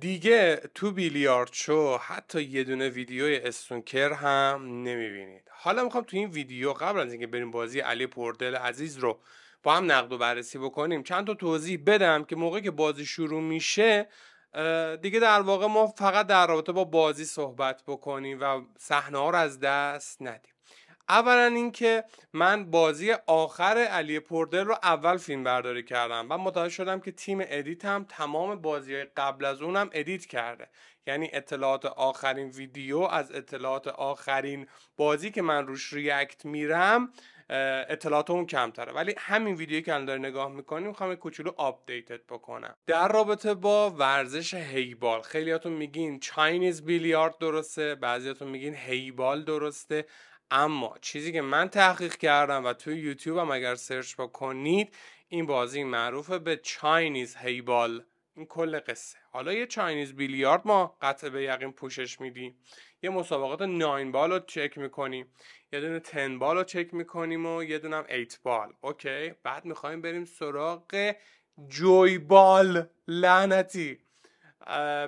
دیگه تو بیلیارد شو حتی یه دونه ویدیو استونکر هم نمیبینید حالا میخوام تو این ویدیو قبل از اینکه بریم بازی علی پردل عزیز رو با هم نقد و بررسی بکنیم چند تا توضیح بدم که موقعی که بازی شروع میشه دیگه در واقع ما فقط در رابطه با بازی صحبت بکنیم و صحنه ها رو از دست ندیم اولا اینکه من بازی آخر علی پردل رو اول فیلم برداری کردم و متوجه شدم که تیم ادیت هم تمام بازی قبل از اونم ادیت کرده یعنی اطلاعات آخرین ویدیو از اطلاعات آخرین بازی که من روش ریاکت میرم اطلاعات اون کمتره ولی همین ویدیو که الان داری نگاه میکنی میخوام یه کوچولو آپدیتت بکنم در رابطه با ورزش هیبال خیلیاتون میگین چاینیز بیلیارد درسته بعضیاتون میگین هیبال درسته اما چیزی که من تحقیق کردم و توی یوتیوب هم اگر سرچ بکنید این بازی معروف به چاینیز هیبال این کل قصه حالا یه چاینیز بیلیارد ما قطع به یقین پوشش میدیم یه مسابقات ناین بال رو چک میکنیم یه دونه تن بال رو چک میکنیم و یه دونه هم ایت بال اوکی بعد میخوایم بریم سراغ جوی بال لعنتی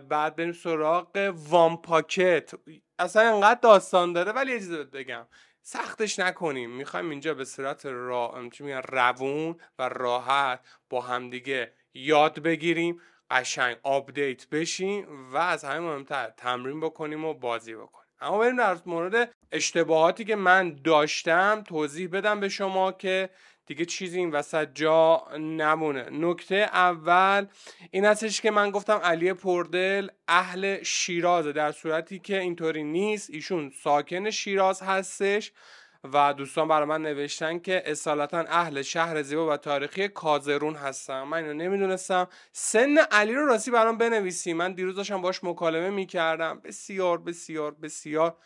بعد بریم سراغ وان پاکت اصلا انقدر داستان داره ولی یه چیز بگم سختش نکنیم میخوایم اینجا به صورت را... چی روون و راحت با همدیگه یاد بگیریم قشنگ آپدیت بشیم و از همه مهمتر تمرین بکنیم و بازی بکنیم اما بریم در مورد اشتباهاتی که من داشتم توضیح بدم به شما که دیگه چیزی این وسط جا نمونه نکته اول این هستش که من گفتم علی پردل اهل شیرازه در صورتی که اینطوری نیست ایشون ساکن شیراز هستش و دوستان برای من نوشتن که اصالتا اهل شهر زیبا و تاریخی کازرون هستم من اینو نمیدونستم سن علی رو راستی برام بنویسی من دیروز داشتم باش مکالمه میکردم بسیار بسیار بسیار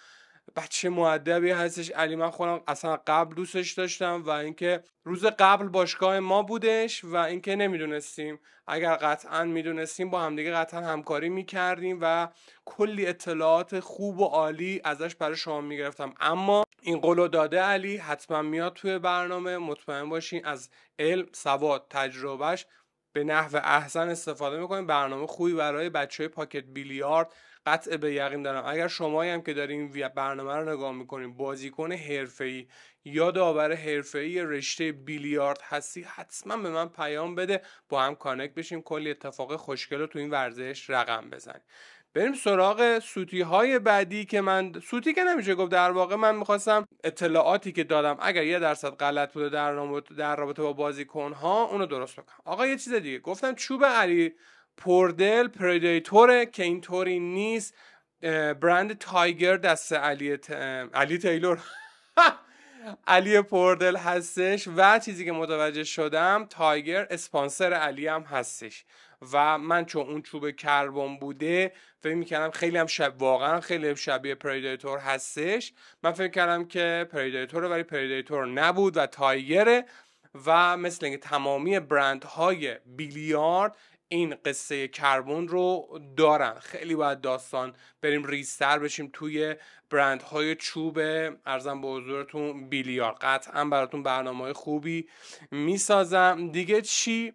بچه معدبی هستش علی من خودم اصلا قبل دوستش داشتم و اینکه روز قبل باشگاه ما بودش و اینکه نمیدونستیم اگر قطعا میدونستیم با همدیگه قطعا همکاری میکردیم و کلی اطلاعات خوب و عالی ازش برای شما میگرفتم اما این قولو داده علی حتما میاد توی برنامه مطمئن باشین از علم سواد تجربهش به نحو احسن استفاده میکنیم برنامه خوبی برای بچه های پاکت بیلیارد قطع به یقین دارم اگر شمایی هم که دارین برنامه رو نگاه میکنین بازیکن حرفه‌ای یا داور حرفه‌ای رشته بیلیارد هستی حتما به من پیام بده با هم کانکت بشیم کلی اتفاق خوشگل رو تو این ورزش رقم بزنیم بریم سراغ سوتی های بعدی که من سوتی که نمیشه گفت در واقع من میخواستم اطلاعاتی که دادم اگر یه درصد غلط بوده در رابطه, در رابطه با بازیکن ها اونو درست بکنم آقا یه چیز دیگه گفتم چوب علی پردل پردیتوره که اینطوری نیست برند تایگر دست علی, علی تیلور علی پردل هستش و چیزی که متوجه شدم تایگر اسپانسر علی هم هستش و من چون اون چوب کربن بوده فکر میکردم خیلی هم شب واقعا خیلی شبیه پریدیتور هستش من فکر کردم که پریدیتور ولی پریدیتور نبود و تایگره و مثل اینکه تمامی های بیلیارد این قصه کربن رو دارن خیلی باید داستان بریم ریستر بشیم توی برندهای چوب ارزم به حضورتون بیلیار قطعا براتون برنامه های خوبی میسازم دیگه چی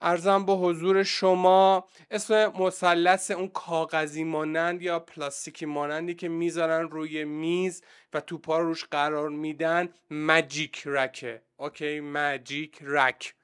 ارزم به حضور شما اسم مثلث اون کاغذی مانند یا پلاستیکی مانندی که میذارن روی میز و توپا رو روش قرار میدن مجیک رکه اوکی مجیک رک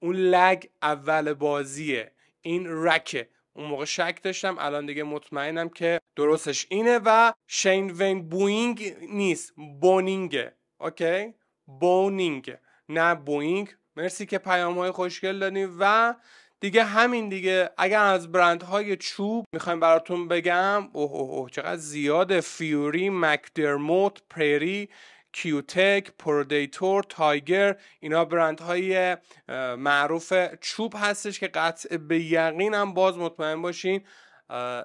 اون لگ اول بازیه این رکه اون موقع شک داشتم الان دیگه مطمئنم که درستش اینه و شین وین بوینگ نیست بونینگه اوکی بونینگ نه بوینگ مرسی که پیام های خوشگل دادیم و دیگه همین دیگه اگر از برندهای چوب میخوایم براتون بگم اوه اوه چقدر زیاده فیوری مکدرموت پری کیوتک پرودیتور تایگر اینا های معروف چوب هستش که قطع به یقین هم باز مطمئن باشین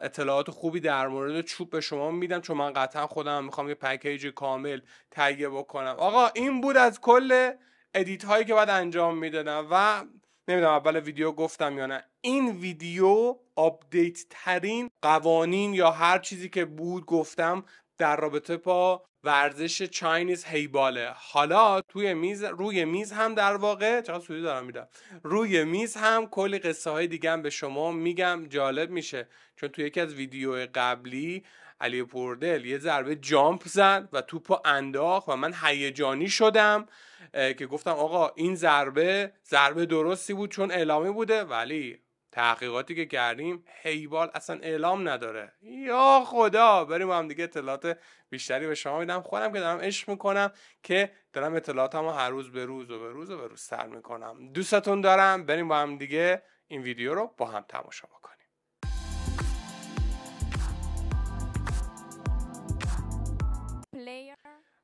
اطلاعات خوبی در مورد چوب به شما میدم چون من قطعا خودم میخوام یه پکیج کامل تهیه بکنم آقا این بود از کل ادیت هایی که باید انجام میدادم و نمیدونم اول ویدیو گفتم یا نه این ویدیو آپدیت ترین قوانین یا هر چیزی که بود گفتم در رابطه با ورزش چاینیز هیباله حالا توی میز روی میز هم در واقع چقدر سودی دارم میدم روی میز هم کلی قصه های دیگه هم به شما میگم جالب میشه چون توی یکی از ویدیو قبلی علی پردل یه ضربه جامپ زد و پا انداخت و من هیجانی شدم که گفتم آقا این ضربه ضربه درستی بود چون اعلامی بوده ولی تحقیقاتی که کردیم هیبال اصلا اعلام نداره یا خدا بریم هم دیگه اطلاعات بیشتری به شما میدم خودم که دارم عشق میکنم که دارم اطلاعاتمو هر روز به روز و به روز و به روز سر میکنم دوستتون دارم بریم با هم دیگه این ویدیو رو با هم تماشا بکنیم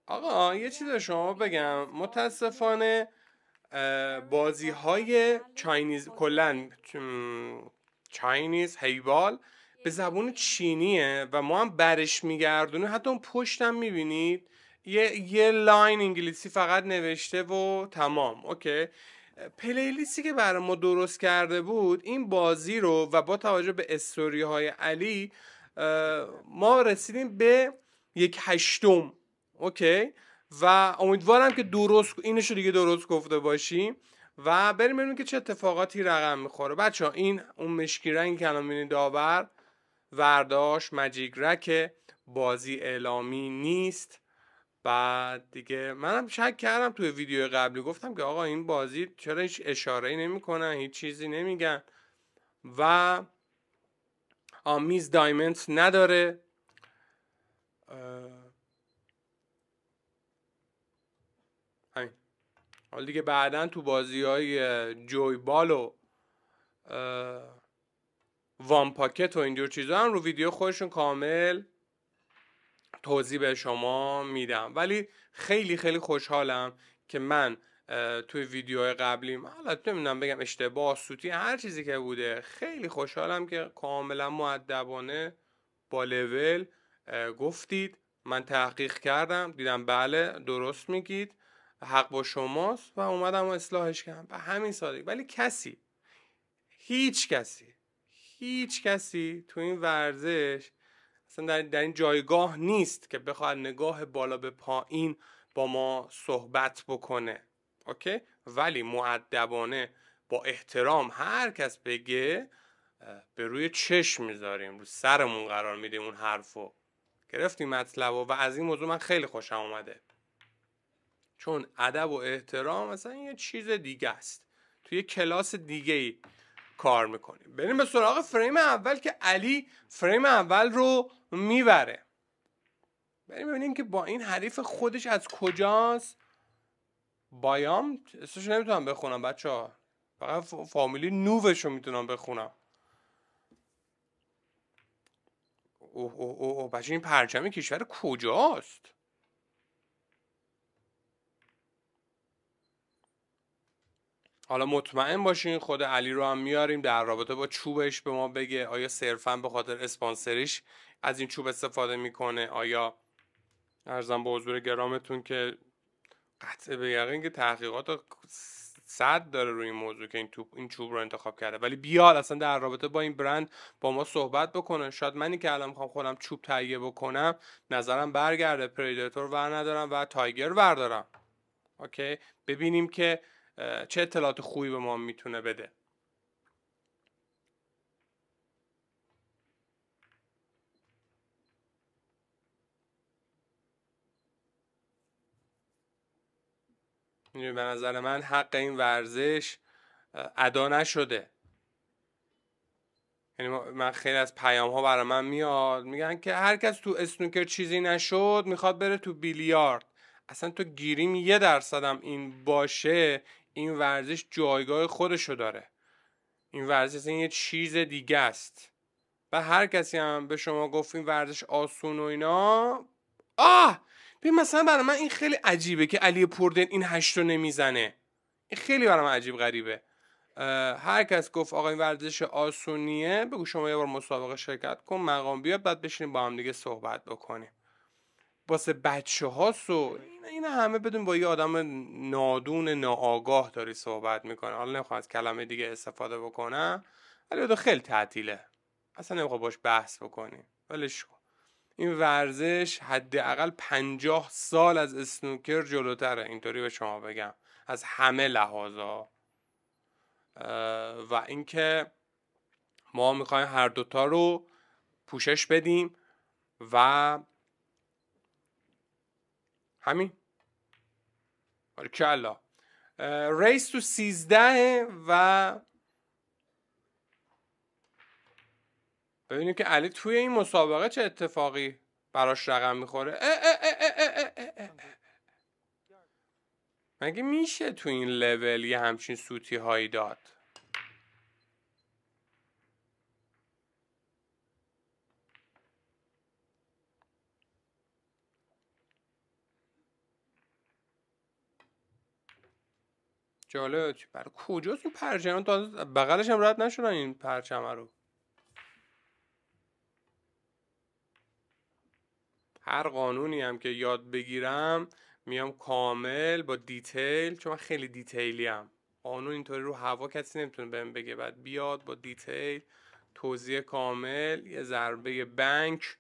آقا یه چیز شما بگم متاسفانه بازی های چاینیز کلا چاینیز هیبال به زبون چینیه و ما هم برش میگردونه حتی اون پشتم میبینید یه, یه لاین انگلیسی فقط نوشته و تمام اوکی پلیلیستی که برای ما درست کرده بود این بازی رو و با توجه به استوری های علی ما رسیدیم به یک هشتم اوکی و امیدوارم که درست اینش رو دیگه درست گفته باشی و بریم ببینیم که چه اتفاقاتی رقم میخوره بچه ها این اون مشکی رنگ که الان داور ورداش مجیک رکه بازی اعلامی نیست بعد دیگه منم شک کردم توی ویدیو قبلی گفتم که آقا این بازی چرا هیچ اشاره ای نمیکنن هیچ چیزی نمیگن و آمیز دایمنت نداره حالا دیگه بعدا تو بازی های جوی بال و وان پاکت و اینجور چیزا هم رو ویدیو خودشون کامل توضیح به شما میدم ولی خیلی خیلی خوشحالم که من توی ویدیوهای قبلیم حالا نمیدونم بگم اشتباه سوتی هر چیزی که بوده خیلی خوشحالم که کاملا معدبانه با لول گفتید من تحقیق کردم دیدم بله درست میگید حق با شماست و اومدم و اصلاحش کردم به همین سادگی ولی کسی هیچ کسی هیچ کسی تو این ورزش اصلا در, در این جایگاه نیست که بخواد نگاه بالا به پایین با ما صحبت بکنه اوکی ولی معدبانه با احترام هر کس بگه به روی چشم میذاریم رو سرمون قرار میدیم اون حرفو گرفتیم مطلب و, و از این موضوع من خیلی خوشم اومده چون ادب و احترام مثلا یه چیز دیگه است توی یه کلاس دیگه ای کار میکنیم بریم به سراغ فریم اول که علی فریم اول رو میبره بریم ببینیم که با این حریف خودش از کجاست بایام اسمش نمیتونم بخونم بچه ها فقط فامیلی نووش رو میتونم بخونم اوه بچه این پرچم کشور کجاست حالا مطمئن باشین خود علی رو هم میاریم در رابطه با چوبش به ما بگه آیا صرفا به خاطر اسپانسریش از این چوب استفاده میکنه آیا ارزم به حضور گرامتون که قطع به یقین که تحقیقات صد داره روی این موضوع که این, این چوب رو انتخاب کرده ولی بیاد اصلا در رابطه با این برند با ما صحبت بکنه شاید منی که الان میخوام خودم چوب تهیه بکنم نظرم برگرده پریدیتور ور ندارم و تایگر وردارم اوکی ببینیم که چه اطلاعات خوبی به ما میتونه بده به نظر من حق این ورزش ادا نشده یعنی من خیلی از پیام ها برای من میاد میگن که هرکس تو اسنوکر چیزی نشد میخواد بره تو بیلیارد اصلا تو گیریم یه درصدم این باشه این ورزش جایگاه خودشو داره این ورزش این یه چیز دیگه است و هر کسی هم به شما گفت این ورزش آسون و اینا آه ببین مثلا برای من این خیلی عجیبه که علی پردن این هشت رو نمیزنه این خیلی برای من عجیب غریبه هر کس گفت آقا این ورزش آسونیه بگو شما یه بار مسابقه شرکت کن مقام بیاد بعد بشینیم با هم دیگه صحبت بکنیم واسه بچه ها و این همه بدون با یه آدم نادون ناآگاه داری صحبت میکنه حالا نمیخوام از کلمه دیگه استفاده بکنم ولی تو خیلی تعطیله اصلا نمیخوام باش بحث بکنی ولی کن این ورزش حداقل پنجاه سال از اسنوکر جلوتره اینطوری به شما بگم از همه لحاظا و اینکه ما میخوایم هر دوتا رو پوشش بدیم و همین کلا ریس تو 13 و ببینیم که علی توی این مسابقه چه اتفاقی براش رقم میخوره مگه میشه تو این لول یه همچین سوتی هایی داد جالب بر کجاست این پرچم تا بغلش هم رد نشدن این پرچم رو هر قانونی هم که یاد بگیرم میام کامل با دیتیل چون من خیلی دیتیلی هم قانون اینطوری رو هوا کسی نمیتونه بهم بگه بعد بیاد با دیتیل توضیح کامل یه ضربه بنک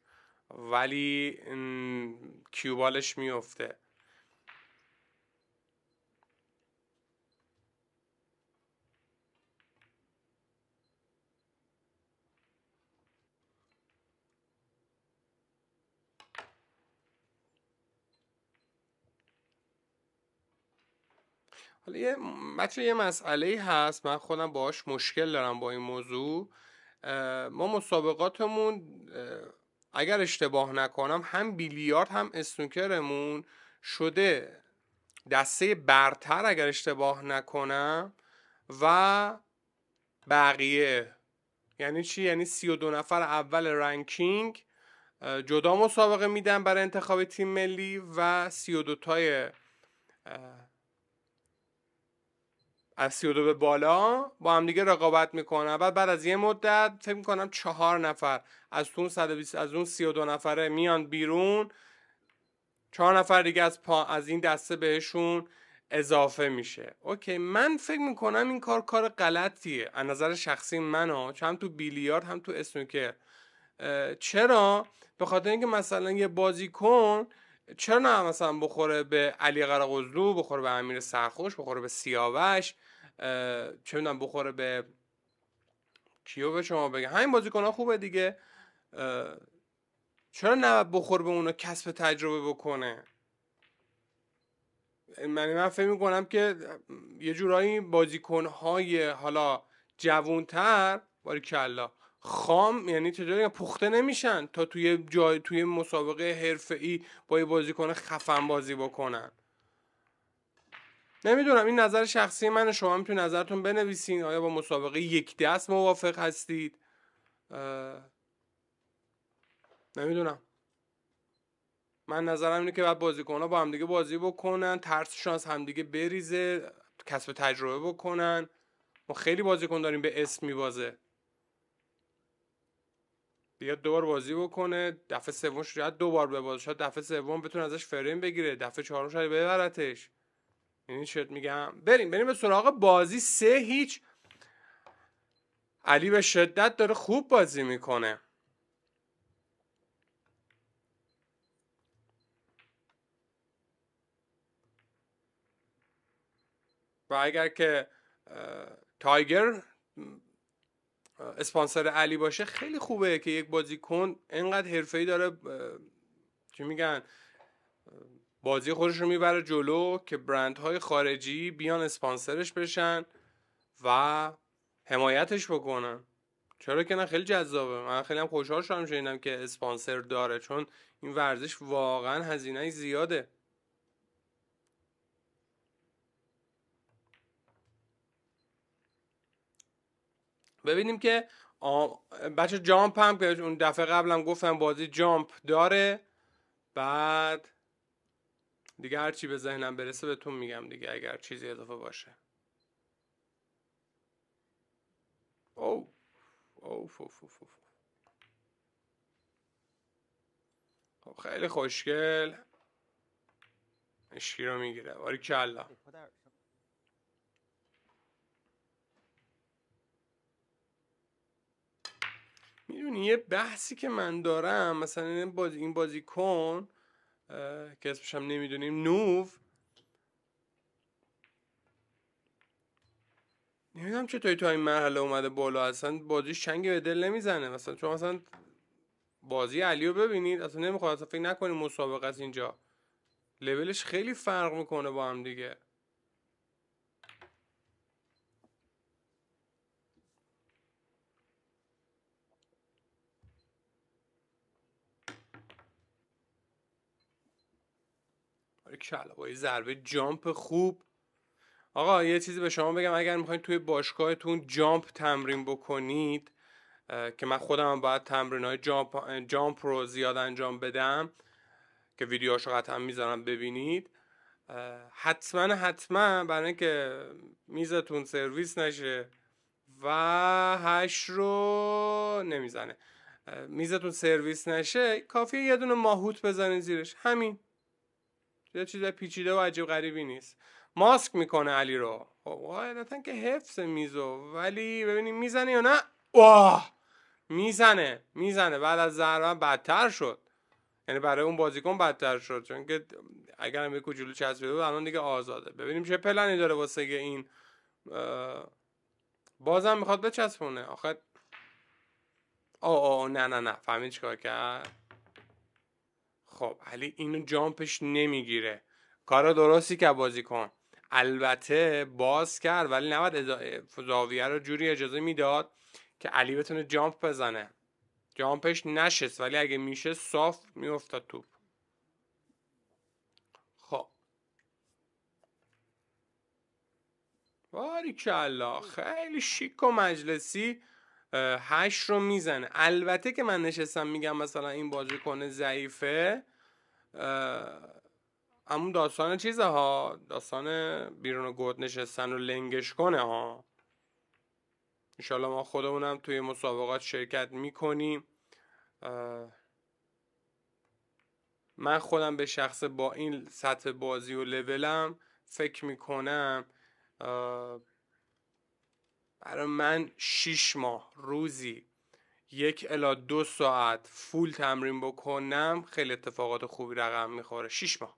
ولی کیوبالش میفته حالا یه بچه یه مسئله هست من خودم باهاش مشکل دارم با این موضوع ما مسابقاتمون اگر اشتباه نکنم هم بیلیارد هم استونکرمون شده دسته برتر اگر اشتباه نکنم و بقیه یعنی چی یعنی 32 نفر اول رنکینگ جدا مسابقه میدن برای انتخاب تیم ملی و 32 تای از 32 به بالا با هم دیگه رقابت میکنن بعد بعد از یه مدت فکر میکنم چهار نفر از اون 120 از اون 32 نفره میان بیرون چهار نفر دیگه از پا از این دسته بهشون اضافه میشه اوکی من فکر میکنم این کار کار غلطیه از نظر شخصی من ها هم تو بیلیارد هم تو اسنوکر چرا به خاطر اینکه مثلا یه بازیکن چرا نه مثلا بخوره به علی قرقزلو بخوره به امیر سرخوش بخوره به سیاوش چه میدونم بخوره به کیو به شما بگم همین بازیکن ها خوبه دیگه چرا نباید بخوره به اونو کسب تجربه بکنه من یعنی من فکر میکنم که یه جورایی بازیکن های حالا جوونتر باری خام یعنی چجوری پخته نمیشن تا توی جای توی مسابقه حرفه‌ای با یه بازیکن خفن بازی بکنن نمیدونم این نظر شخصی من شما هم تو نظرتون بنویسین آیا با مسابقه یک دست موافق هستید نمیدونم من نظرم اینه که بعد ها با همدیگه بازی بکنن ترس شانس همدیگه بریزه کسب تجربه بکنن ما خیلی بازیکن داریم به اسم میبازه بیاد دوبار بازی بکنه دفعه سوم شاید دوبار بار ببازه شاید دفعه سوم بتونه ازش فریم بگیره دفعه چهارم شاید ببرتش یعنی شد میگم بریم بریم به سراغ بازی سه هیچ علی به شدت داره خوب بازی میکنه و اگر که تایگر اسپانسر علی باشه خیلی خوبه که یک بازیکن انقدر ای داره چی میگن بازی خودش رو میبره جلو که برندهای خارجی بیان اسپانسرش بشن و حمایتش بکنن چرا که نه خیلی جذابه من خیلی هم خوشحال شدم شنیدم که اسپانسر داره چون این ورزش واقعا هزینه زیاده ببینیم که بچه جامپ هم که اون دفعه قبلم گفتم بازی جامپ داره بعد دیگه هر چی به ذهنم برسه بهتون میگم دیگه اگر چیزی اضافه باشه او فو فو فو خیلی خوشگل اشکی رو میگیره باری کلا خب، میدونی یه بحثی که من دارم مثلا این بازی این بازیکن که اسمش هم نمیدونیم نوف نمیدونم چطوری تو این مرحله اومده بالا اصلا بازی چنگی به دل نمیزنه مثلا چون اصلا بازی علی رو ببینید اصلا نمیخواد اصلا فکر نکنیم مسابقه از اینجا لولش خیلی فرق میکنه با هم دیگه کلا با یه ضربه جامپ خوب آقا یه چیزی به شما بگم اگر میخواید توی باشگاهتون جامپ تمرین بکنید که من خودم باید تمرین های جامپ, جامپ رو زیاد انجام بدم که ویدیوهاشو قطعا میذارم ببینید حتما حتما برای اینکه میزتون سرویس نشه و هش رو نمیزنه میزتون سرویس نشه کافیه یه دونه ماهوت بزنید زیرش همین یه چیز پیچیده و عجیب غریبی نیست ماسک میکنه علی رو قاعدتا خب، که حفظ میزو ولی ببینیم میزنه یا نه واه میزنه میزنه بعد از ضربه بدتر شد یعنی برای اون بازیکن بدتر شد چون که اگر هم یک جلو بود الان دیگه آزاده ببینیم چه پلنی داره واسه این بازم میخواد بچسبونه آخه آه آه نه نه نه فهمید چیکار کرد خب علی اینو جامپش نمیگیره کار درستی که بازی کن البته باز کرد ولی نباید زاویه رو جوری اجازه میداد که علی بتونه جامپ بزنه جامپش نشست ولی اگه میشه صاف میافتاد توپ خب باریکلا خیلی شیک و مجلسی هش رو میزنه البته که من نشستم میگم مثلا این بازیکن ضعیفه همون داستان چیزه ها داستان بیرون و گود نشستن و لنگش کنه ها انشالله ما خودمونم توی مسابقات شرکت میکنیم من خودم به شخص با این سطح بازی و لولم فکر میکنم برای من شیش ماه روزی یک الا دو ساعت فول تمرین بکنم خیلی اتفاقات خوبی رقم میخوره شیش ماه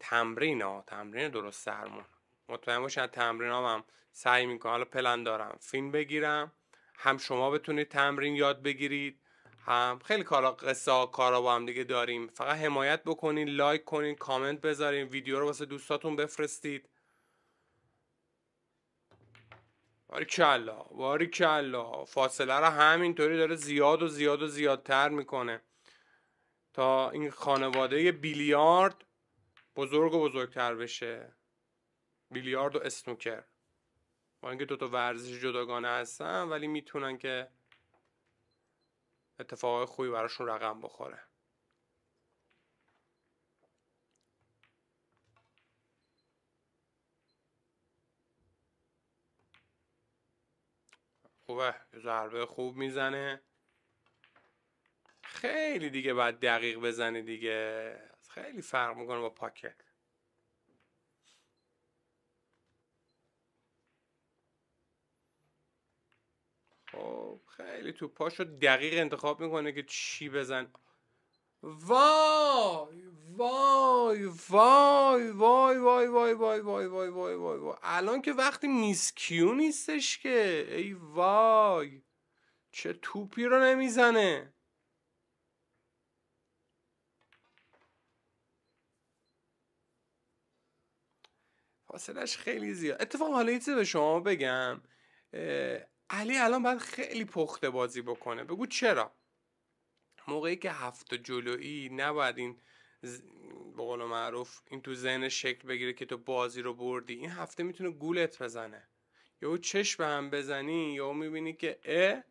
تمرین ها تمرین درست سرمون مطمئن باشین تمرین ها هم سعی میکنم حالا پلن دارم فیلم بگیرم هم شما بتونید تمرین یاد بگیرید هم خیلی کارا قصه کارا با هم دیگه داریم فقط حمایت بکنین لایک کنین کامنت بذارین ویدیو رو واسه دوستاتون بفرستید باریکلا باریکلا فاصله رو همینطوری داره زیاد و زیاد و زیادتر میکنه تا این خانواده بیلیارد بزرگ و بزرگتر بشه بیلیارد و اسنوکر با اینکه دوتا ورزش جداگانه هستن ولی میتونن که اتفاقای خوبی براشون رقم بخوره خوبه ضربه خوب میزنه خیلی دیگه باید دقیق بزنه دیگه خیلی فرق میکنه با پاکت خب خیلی تو پاشو دقیق انتخاب میکنه که چی بزن وای وای وای وای وای وای وای وای وای وای الان که وقتی میس نیستش که ای وای چه توپی رو نمیزنه فاصلش خیلی زیاد اتفاق حالا یه به شما بگم علی الان باید خیلی پخته بازی بکنه بگو چرا موقعی که هفت جلویی نباید این به قول معروف این تو ذهن شکل بگیره که تو بازی رو بردی این هفته میتونه گولت بزنه یا او به هم بزنی یا میبینی که اه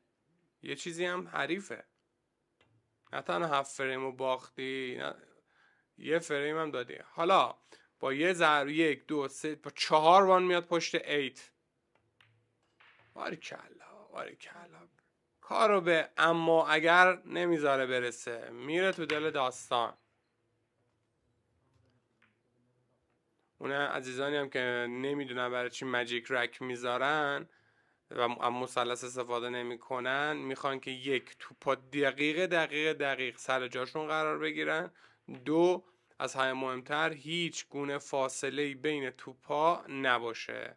یه چیزی هم حریفه نه تنها هفت فریم رو باختی نه یه فریم هم دادی حالا با یه زر یک دو سه با چهار وان میاد پشت ایت باریکلا کلا کارو به اما اگر نمیذاره برسه میره تو دل داستان اون عزیزانی هم که نمیدونن برای چی مجیک رک میذارن و مثلث استفاده نمیکنن میخوان که یک توپا دقیقه دقیقه دقیق سر جاشون قرار بگیرن دو از های مهمتر هیچ گونه فاصله بین توپا نباشه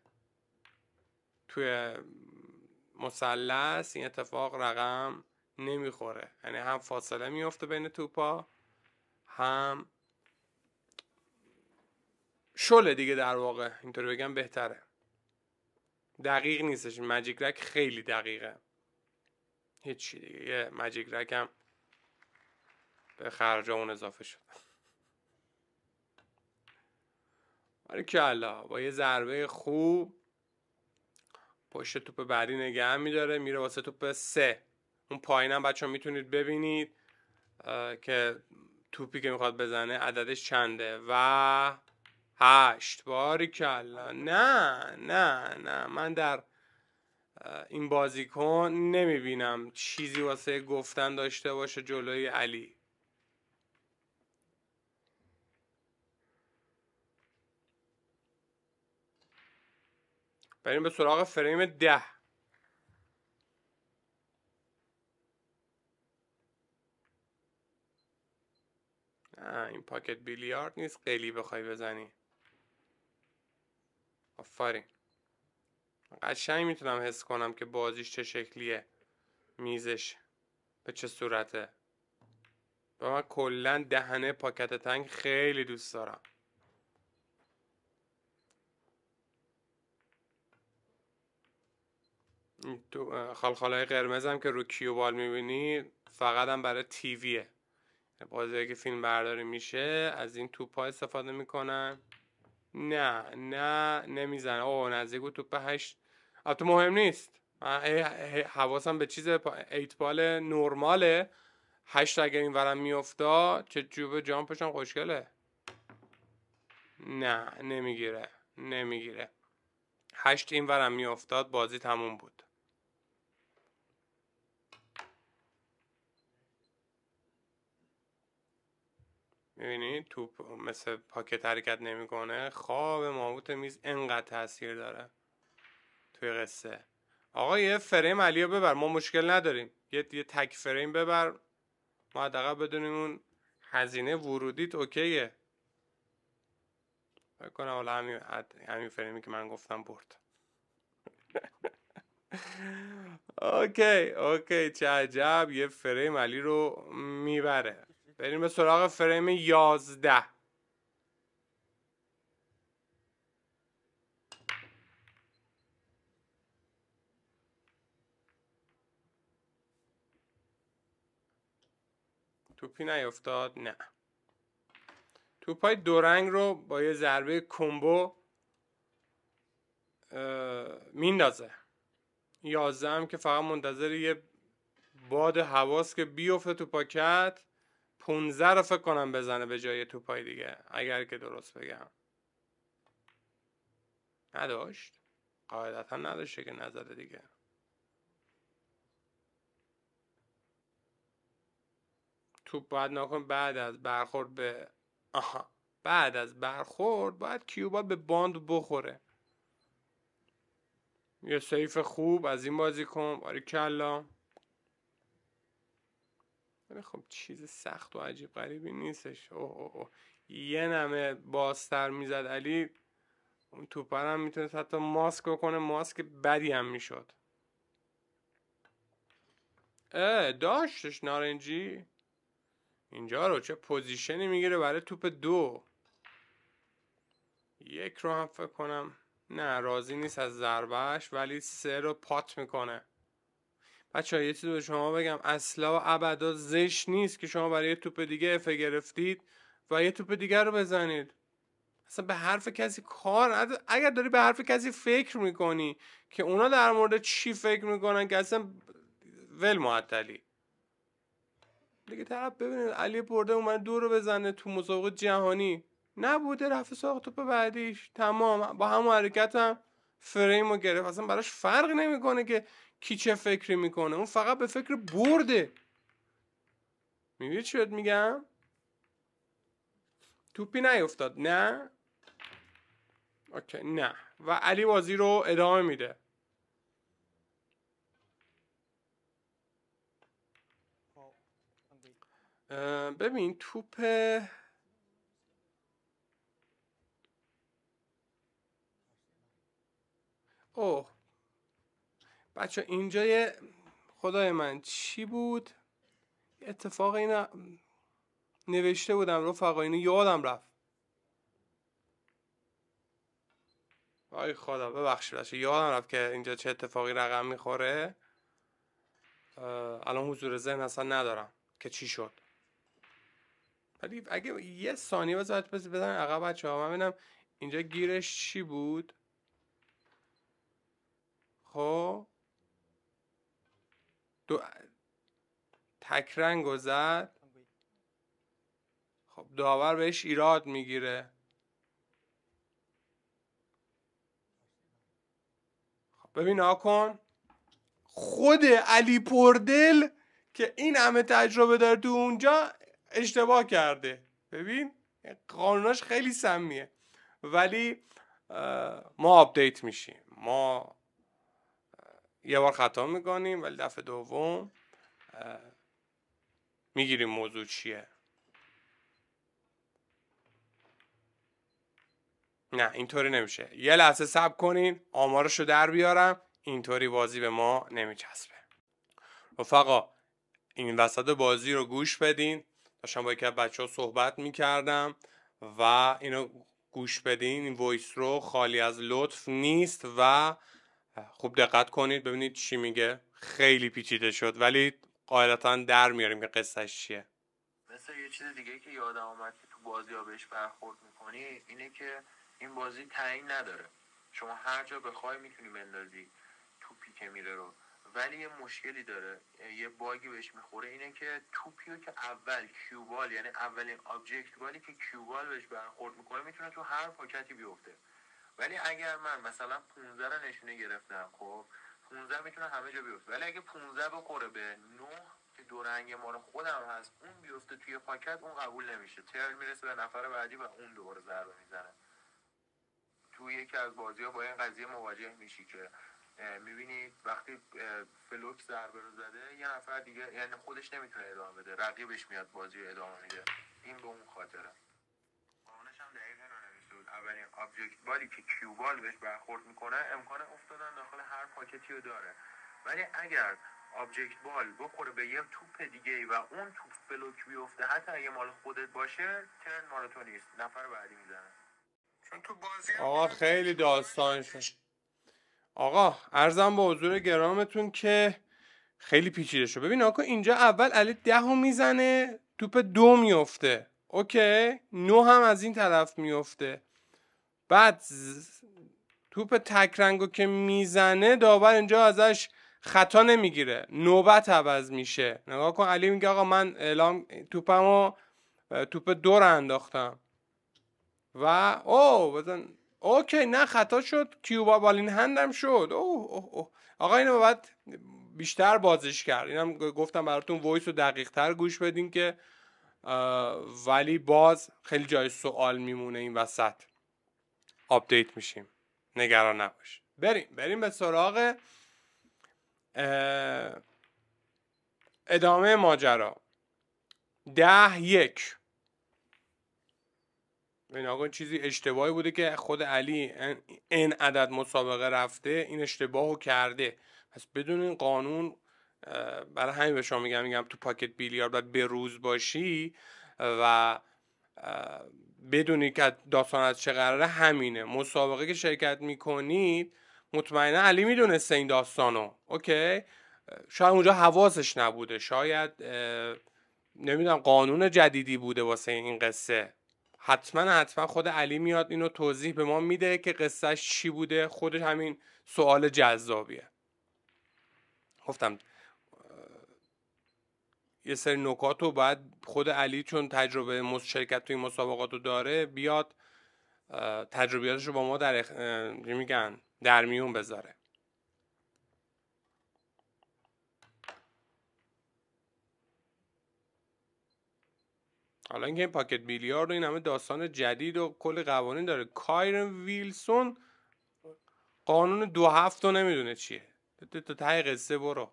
توی مثلث این اتفاق رقم نمیخوره یعنی هم فاصله میفته بین توپا هم شله دیگه در واقع اینطوری بگم بهتره دقیق نیستش مجیک رک خیلی دقیقه هیچی دیگه یه مجیک هم به خرج اضافه شد ولی که با یه ضربه خوب پشت توپ بعدی نگه میداره میره واسه توپ سه اون هم بچه میتونید ببینید که توپی که میخواد بزنه عددش چنده و هشت باری کلا نه نه نه من در این بازیکن نمیبینم چیزی واسه گفتن داشته باشه جلوی علی بریم به سراغ فریم ده این پاکت بیلیارد نیست قلی بخوای بزنی آفرین قشنگ میتونم حس کنم که بازیش چه شکلیه میزش به چه صورته با من کلا دهنه پاکت تنگ خیلی دوست دارم تو خالخالای قرمز هم که رو بال میبینی فقط هم برای تیویه بازی که فیلم برداری میشه از این توپ ها استفاده میکنن نه نه نمیزن او نزدیک بود توپ هشت تو مهم نیست حواسم به چیز ایت بال نرماله هشت اگر این ورم میافتاد چه جوبه جام خوشگله نه نمیگیره نمیگیره هشت این ورم میافتاد بازی تموم بود میبینی توپ مثل پاکت حرکت نمیکنه خواب مابوت میز انقدر تاثیر داره توی قصه آقا یه فریم علی رو ببر ما مشکل نداریم یه, یه تک فریم ببر ما حداقل بدونیم اون هزینه ورودیت اوکیه فکر کنم حالا همین فریمی که من گفتم برد اوکی اوکی چه عجب یه فریم علی رو میبره بریم به سراغ فریم 11 توپی نیفتاد نه توپای دورنگ رو با یه ضربه کمبو میندازه یازده هم که فقط منتظر یه باد هواست که بیفته تو پاکت 15 رو فکر کنم بزنه به جای توپای دیگه اگر که درست بگم نداشت قاعدتا نداشته که نزده دیگه توپ باید ناکن بعد از برخورد به آها بعد از برخورد باید کیوبا به باند بخوره یه سیف خوب از این بازی کن آره کلا ولی آره خب چیز سخت و عجیب غریبی نیستش اوه یه نمه بازتر میزد علی اون توپر هم میتونست حتی ماسک کنه ماسک بدی هم میشد اه داشتش نارنجی اینجا رو چه پوزیشنی میگیره برای توپ دو یک رو هم فکر کنم نه راضی نیست از ضربهش ولی سه رو پات میکنه بچه یه چیزی به شما بگم اصلا و ابدا زش نیست که شما برای یه توپ دیگه افه گرفتید و یه توپ دیگر رو بزنید اصلا به حرف کسی کار اگر داری به حرف کسی فکر میکنی که اونا در مورد چی فکر میکنن که اصلا ول معطلی دیگه طرف ببینید علی برده اومد دور رو بزنه تو مسابقه جهانی نبوده رفت ساخت توپ بعدیش تمام با همون حرکت هم فریم رو گرفت اصلا براش فرق نمیکنه که کی چه فکری میکنه اون فقط به فکر برده میبینی چی میگم توپی نیفتاد نه اوکی نه و علی بازی رو ادامه میده ببین توپ اوه بچه اینجا خدای من چی بود اتفاق اینا نوشته بودم رفقا اینو یادم رفت آی خدا ببخش بچه یادم رفت که اینجا چه اتفاقی رقم میخوره الان حضور ذهن اصلا ندارم که چی شد ولی اگه یه ثانیه بذارت بزن عقب بچه ها من ببینم اینجا گیرش چی بود خب دو... تکرنگ و زد خب داور بهش ایراد میگیره خب ببین آکن خود علی پردل که این همه تجربه داره تو اونجا اشتباه کرده ببین قانوناش خیلی سمیه ولی ما آپدیت میشیم ما یه بار خطا میکنیم ولی دفعه دوم میگیریم موضوع چیه نه اینطوری نمیشه یه لحظه سب کنین آمارش رو در بیارم اینطوری بازی به ما نمیچسبه رفقا این وسط بازی رو گوش بدین داشتم با یکی از بچه ها صحبت میکردم و اینو گوش بدین این ویس رو خالی از لطف نیست و خوب دقت کنید ببینید چی میگه خیلی پیچیده شد ولی قاعدتا در میاریم که قصهش چیه مثل یه چیز دیگه که یادم آمد که تو بازی ها بهش برخورد میکنی اینه که این بازی تعیین نداره شما هر جا بخوای میتونی بندازی توپی که میره رو ولی یه مشکلی داره یه باگی بهش میخوره اینه که توپی رو که اول کیوبال یعنی اولین آبجکت بالی که کیوبال بهش برخورد میکنه میتونه تو هر پاکتی بیفته ولی اگر من مثلا 15 رو نشونه گرفتم خب 15 میتونه همه جا بیفته ولی اگه 15 بخوره به 9 که دو رنگ رو خودم هست اون بیفته توی پاکت اون قبول نمیشه ترل میرسه به نفر بعدی و اون دوباره ضربه میزنه توی یکی از بازی ها با این قضیه مواجه میشی که میبینی وقتی فلوک ضربه رو زده یه نفر دیگه یعنی خودش نمیتونه ادامه بده رقیبش میاد بازی رو ادامه میده این به اون خاطره اولین آبجکت بالی که کیوبال بهش برخورد میکنه امکان افتادن داخل هر پاکتی رو داره ولی اگر آبجکت بال بخوره به یه توپ دیگه ای و اون توپ بلوک بیفته حتی اگه مال خودت باشه ترن ماراتونیست نفر بعدی میزنه چون تو بازی آقا خیلی داستان شد آقا ارزم به حضور گرامتون که خیلی پیچیده شد ببین آقا اینجا اول علی ده میزنه توپ دو میفته اوکی نو هم از این طرف میفته بعد توپ تکرنگو که میزنه داور اینجا ازش خطا نمیگیره نوبت عوض میشه نگاه کن علی میگه آقا من اعلام توپمو توپ دور انداختم و او بزن اوکی نه خطا شد کیوبا بالین هندم شد اوه آقا اینو باید بیشتر بازش کرد اینم گفتم براتون وایس رو دقیق تر گوش بدین که ولی باز خیلی جای سوال میمونه این وسط آپدیت میشیم نگران نباش بریم بریم به سراغ ادامه ماجرا ده یک این آقا چیزی اشتباهی بوده که خود علی این عدد مسابقه رفته این اشتباه رو کرده پس بدون این قانون برای همین به شما میگم میگم تو پاکت بیلیارد باید به روز باشی و بدونی که داستان از چه قراره همینه مسابقه که شرکت میکنید مطمئنا علی میدونسته این داستانو اوکی شاید اونجا حواسش نبوده شاید نمیدونم قانون جدیدی بوده واسه این قصه حتما حتما خود علی میاد اینو توضیح به ما میده که قصهش چی بوده خودش همین سوال جذابیه گفتم یه سری نکات رو باید خود علی چون تجربه شرکت توی مسابقات رو داره بیاد تجربیاتش رو با ما در میگن در میون بذاره حالا اینکه این پاکت بیلیارد و این همه داستان جدید و کل قوانین داره کایرن ویلسون قانون دو هفت رو نمیدونه چیه تو ته قصه برو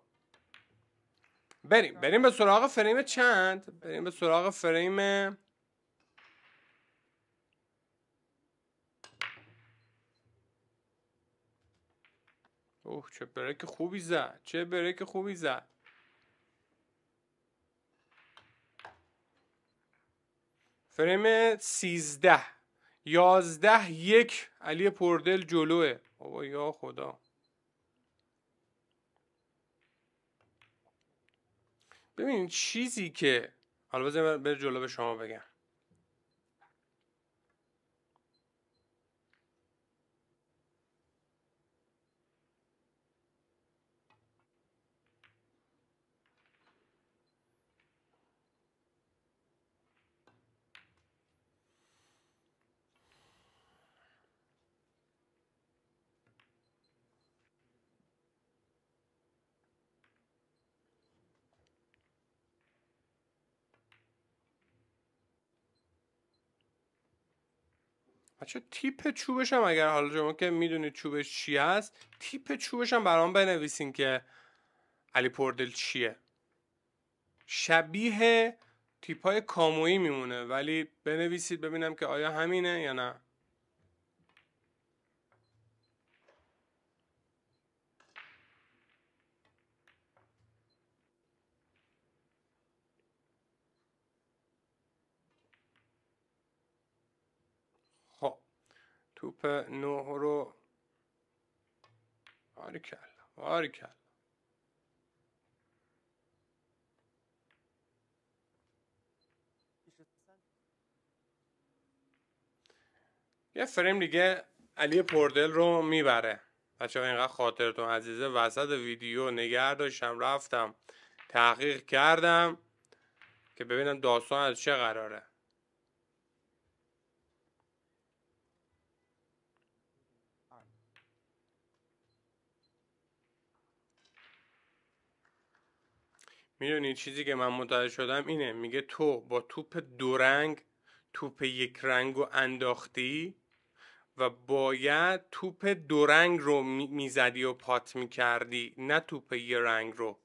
بریم بریم به سراغ فریم چند بریم به سراغ فریم اوه چه بریک خوبی زد چه بریک خوبی زد فریم سیزده یازده یک علی پردل جلوه بابا یا خدا ببینید چیزی که حالا بر جلو به شما بگم بچه تیپ چوبش اگر حالا شما که میدونید چوبش چی هست تیپ چوبشم هم برام بنویسین که علی پردل چیه شبیه تیپ های کاموی میمونه ولی بنویسید ببینم که آیا همینه یا نه توپ نه رو باریکلا کلا یه فریم دیگه علی پردل رو میبره بچه ها اینقدر خاطرتون عزیزه وسط ویدیو نگه داشتم رفتم تحقیق کردم که ببینم داستان از چه قراره میدونی چیزی که من متوجه شدم اینه میگه تو با توپ دو رنگ توپ یک رنگ رو انداختی و باید توپ دو رنگ رو میزدی و پات میکردی نه توپ یه رنگ رو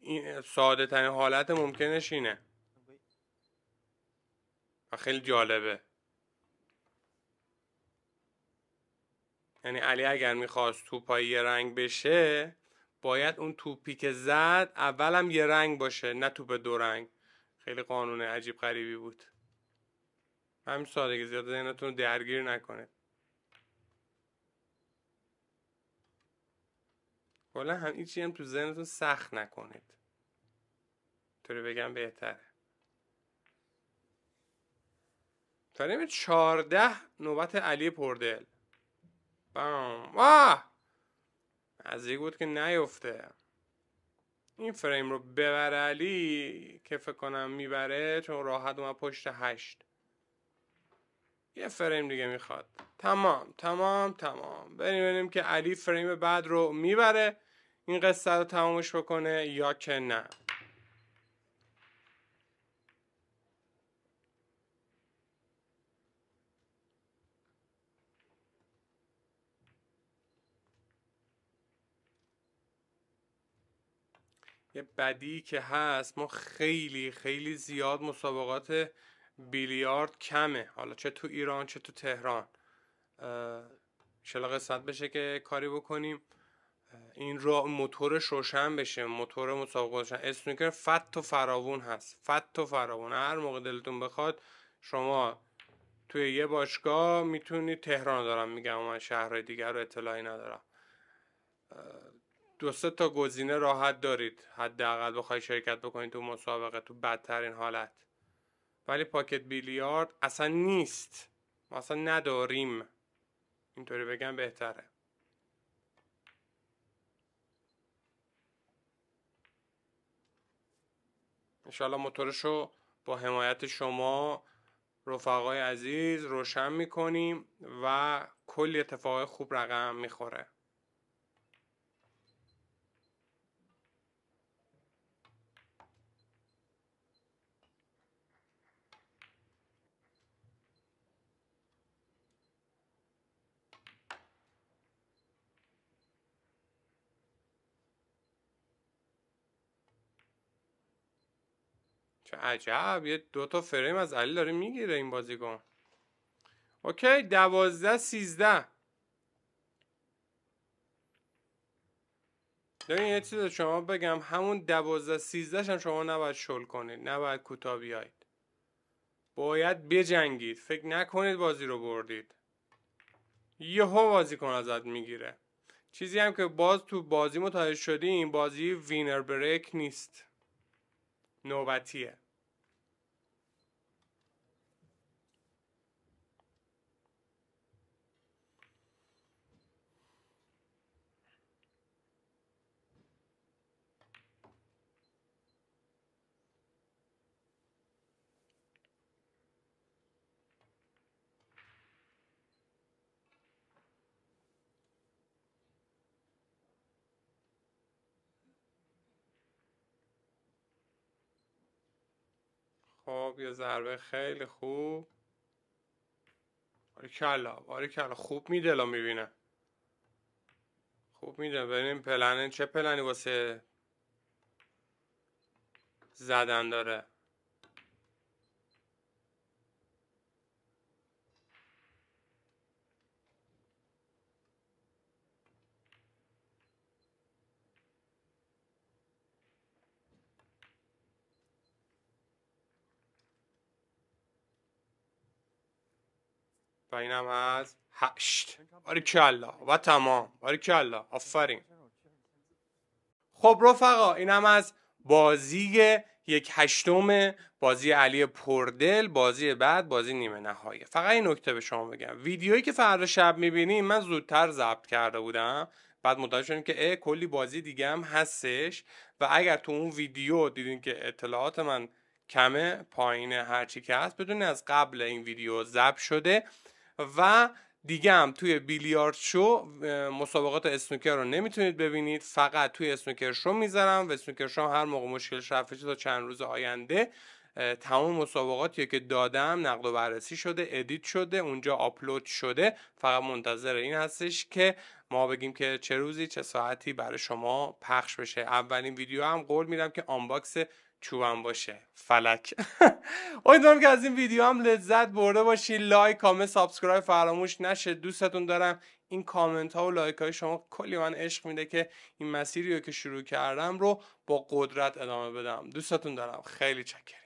این ساده ترین حالت ممکنش اینه و خیلی جالبه یعنی علی اگر میخواست توپ یه رنگ بشه باید اون توپی که زد اولم یه رنگ باشه نه توپ دو رنگ خیلی قانون عجیب غریبی بود همین سادگی زیاد ذهنتون رو درگیر نکنه کلا هم این هم تو ذهنتون سخت نکنید طوری بگم بهتره فریم چارده نوبت علی پردل بام واه از یک بود که نیفته این فریم رو ببر علی که فکر کنم میبره چون راحت اومد پشت هشت یه فریم دیگه میخواد تمام تمام تمام بریم ببینیم که علی فریم بعد رو میبره این قصه رو تمامش بکنه یا که نه یه بدی که هست ما خیلی خیلی زیاد مسابقات بیلیارد کمه حالا چه تو ایران چه تو تهران شلا قسمت بشه که کاری بکنیم این را موتورش روشن بشه موتور مسابقه اسنوکر فت و فراوون هست فت و فراوون هر موقع دلتون بخواد شما توی یه باشگاه میتونی تهران دارم میگم من شهرهای دیگر رو اطلاعی ندارم دو سه تا گزینه راحت دارید حداقل بخوای شرکت بکنید تو مسابقه تو بدترین حالت ولی پاکت بیلیارد اصلا نیست ما اصلا نداریم اینطوری بگم بهتره انشالله موتورش رو با حمایت شما رفقای عزیز روشن میکنیم و کلی اتفاق خوب رقم میخوره چه عجب یه دو تا فریم از علی داره میگیره این بازیکن اوکی دوازده سیزده دارین یه چیز شما بگم همون دوازده سیزده هم شما نباید شل کنید نباید کوتاه بیایید باید بجنگید فکر نکنید بازی رو بردید یهو کن ازت میگیره چیزی هم که باز تو بازی متوجه شدیم بازی وینر بریک نیست نوبتیه خب یه ضربه خیلی خوب آره کلا آره خوب میده می میبینه خوب میده ببینیم پلنه چه پلنی واسه زدن داره و هم از هشت باریکلا و تمام باریکلا آفرین خب رفقا اینم از بازی یک هشتم بازی علی پردل بازی بعد بازی نیمه نهایی فقط این نکته به شما بگم ویدیویی که فردا شب میبینیم من زودتر ضبط کرده بودم بعد متوجه شدیم که اه کلی بازی دیگه هم هستش و اگر تو اون ویدیو دیدین که اطلاعات من کمه پایین هرچی که هست بدونی از قبل این ویدیو ضبط شده و دیگه هم توی بیلیارد شو مسابقات اسنوکر رو نمیتونید ببینید فقط توی اسنوکر شو میذارم و اسنوکر شو هر موقع مشکل شرفه تا چند روز آینده تمام مسابقاتی که دادم نقد و بررسی شده ادیت شده اونجا آپلود شده فقط منتظر این هستش که ما بگیم که چه روزی چه ساعتی برای شما پخش بشه اولین ویدیو هم قول میدم که آنباکس چوبم باشه فلک امیدوارم که از این ویدیو هم لذت برده باشی لایک کامنت سابسکرایب فراموش نشه دوستتون دارم این کامنت ها و لایک های شما کلی من عشق میده که این مسیری رو که شروع کردم رو با قدرت ادامه بدم دوستتون دارم خیلی چکریم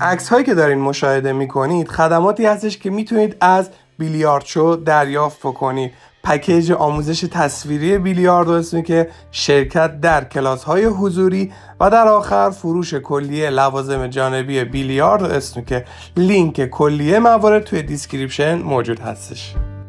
عکس هایی که دارین مشاهده میکنید خدماتی هستش که میتونید از شو دریافت بکنید پکیج آموزش تصویری بیلیارد و اسمی که شرکت در کلاس های حضوری و در آخر فروش کلیه لوازم جانبی بیلیارد و اسمی که لینک کلیه موارد توی دیسکریپشن موجود هستش